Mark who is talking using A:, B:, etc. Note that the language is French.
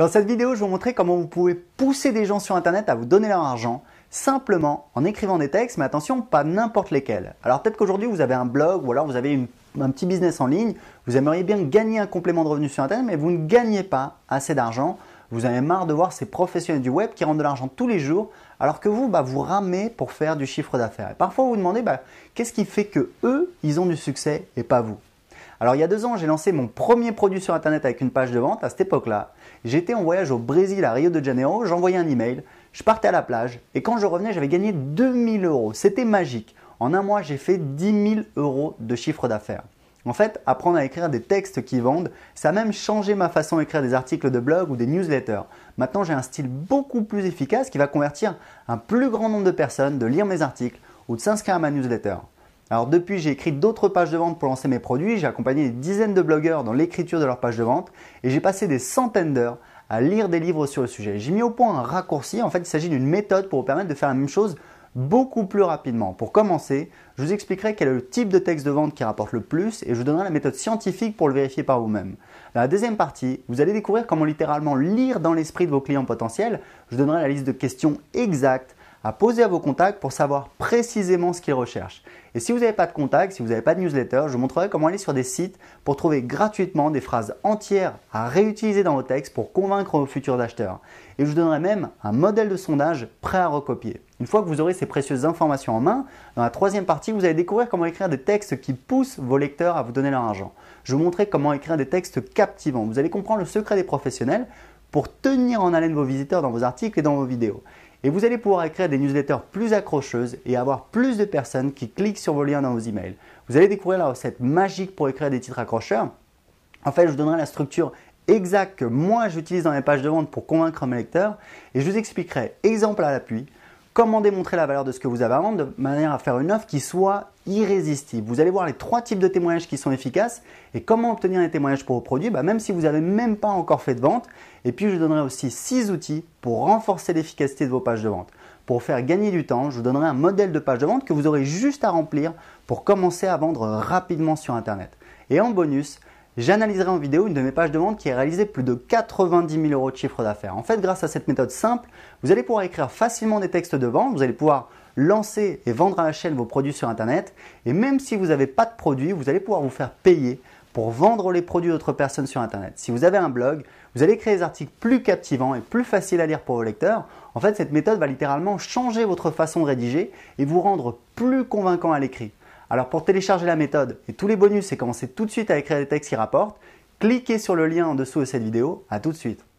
A: Dans cette vidéo, je vais vous montrer comment vous pouvez pousser des gens sur Internet à vous donner leur argent simplement en écrivant des textes, mais attention, pas n'importe lesquels. Alors peut-être qu'aujourd'hui, vous avez un blog ou alors vous avez un petit business en ligne, vous aimeriez bien gagner un complément de revenu sur Internet, mais vous ne gagnez pas assez d'argent. Vous avez marre de voir ces professionnels du web qui rendent de l'argent tous les jours, alors que vous, bah, vous ramez pour faire du chiffre d'affaires. Et parfois, vous vous demandez, bah, qu'est-ce qui fait que eux, ils ont du succès et pas vous alors il y a deux ans, j'ai lancé mon premier produit sur Internet avec une page de vente. À cette époque-là, j'étais en voyage au Brésil, à Rio de Janeiro, j'envoyais un email, je partais à la plage et quand je revenais, j'avais gagné 2000 euros. C'était magique. En un mois, j'ai fait 10 000 euros de chiffre d'affaires. En fait, apprendre à écrire des textes qui vendent, ça a même changé ma façon d'écrire des articles de blog ou des newsletters. Maintenant, j'ai un style beaucoup plus efficace qui va convertir un plus grand nombre de personnes de lire mes articles ou de s'inscrire à ma newsletter. Alors depuis, j'ai écrit d'autres pages de vente pour lancer mes produits, j'ai accompagné des dizaines de blogueurs dans l'écriture de leurs pages de vente et j'ai passé des centaines d'heures à lire des livres sur le sujet. J'ai mis au point un raccourci, en fait il s'agit d'une méthode pour vous permettre de faire la même chose beaucoup plus rapidement. Pour commencer, je vous expliquerai quel est le type de texte de vente qui rapporte le plus et je vous donnerai la méthode scientifique pour le vérifier par vous-même. Dans la deuxième partie, vous allez découvrir comment littéralement lire dans l'esprit de vos clients potentiels. Je vous donnerai la liste de questions exactes à poser à vos contacts pour savoir précisément ce qu'ils recherchent. Et si vous n'avez pas de contacts, si vous n'avez pas de newsletter, je vous montrerai comment aller sur des sites pour trouver gratuitement des phrases entières à réutiliser dans vos textes pour convaincre vos futurs acheteurs. Et je vous donnerai même un modèle de sondage prêt à recopier. Une fois que vous aurez ces précieuses informations en main, dans la troisième partie, vous allez découvrir comment écrire des textes qui poussent vos lecteurs à vous donner leur argent. Je vous montrerai comment écrire des textes captivants. Vous allez comprendre le secret des professionnels pour tenir en haleine vos visiteurs dans vos articles et dans vos vidéos. Et vous allez pouvoir écrire des newsletters plus accrocheuses et avoir plus de personnes qui cliquent sur vos liens dans vos emails. Vous allez découvrir la recette magique pour écrire des titres accrocheurs. En fait, je vous donnerai la structure exacte que moi j'utilise dans mes pages de vente pour convaincre mes lecteurs et je vous expliquerai, exemple à l'appui, comment démontrer la valeur de ce que vous avez à vendre de manière à faire une offre qui soit irrésistible. Vous allez voir les trois types de témoignages qui sont efficaces et comment obtenir des témoignages pour vos produits, bah, même si vous n'avez même pas encore fait de vente. Et puis je vous donnerai aussi six outils pour renforcer l'efficacité de vos pages de vente. Pour faire gagner du temps, je vous donnerai un modèle de page de vente que vous aurez juste à remplir pour commencer à vendre rapidement sur Internet. Et en bonus, j'analyserai en vidéo une de mes pages de vente qui a réalisé plus de 90 000 euros de chiffre d'affaires. En fait, grâce à cette méthode simple, vous allez pouvoir écrire facilement des textes de vente, vous allez pouvoir lancer et vendre à la chaîne vos produits sur Internet, et même si vous n'avez pas de produits, vous allez pouvoir vous faire payer pour vendre les produits d'autres personnes sur Internet. Si vous avez un blog, vous allez créer des articles plus captivants et plus faciles à lire pour vos lecteurs. En fait, cette méthode va littéralement changer votre façon de rédiger et vous rendre plus convaincant à l'écrit. Alors pour télécharger la méthode et tous les bonus et commencer tout de suite à écrire des textes qui rapportent, cliquez sur le lien en dessous de cette vidéo. À tout de suite.